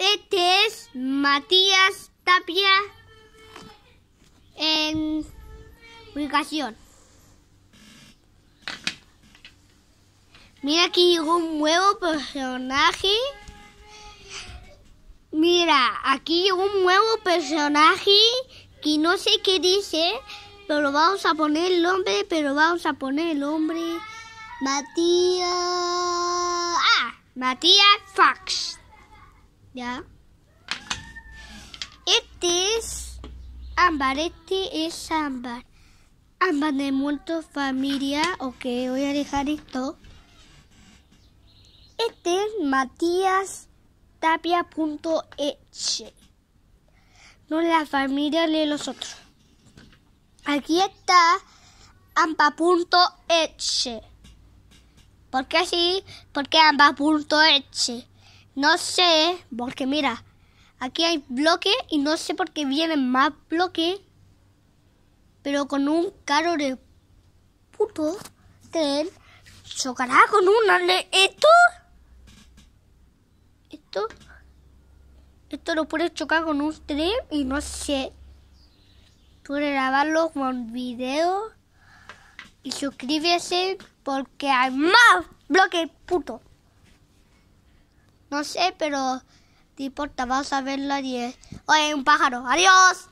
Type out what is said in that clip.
Este es Matías Tapia en ubicación. Mira aquí llegó un nuevo personaje. Mira, aquí llegó un nuevo personaje que no sé qué dice, pero vamos a poner el nombre, pero vamos a poner el nombre Matías. Ah, Matías Fax este es is ambaretti Este es Ambar. Ambar de muerto familia. Ok, voy a dejar esto. Este es Matías h No la familia de los otros. Aquí está punto ¿Por qué así? Porque eche no sé, porque mira, aquí hay bloque y no sé por qué vienen más bloques, pero con un carro de puto tren chocará con una esto esto esto lo puedes chocar con un tren y no sé puedes grabarlo con video y suscríbese porque hay más bloques puto no sé, pero no importa, vamos a verla 10. Oye, un pájaro. ¡Adiós!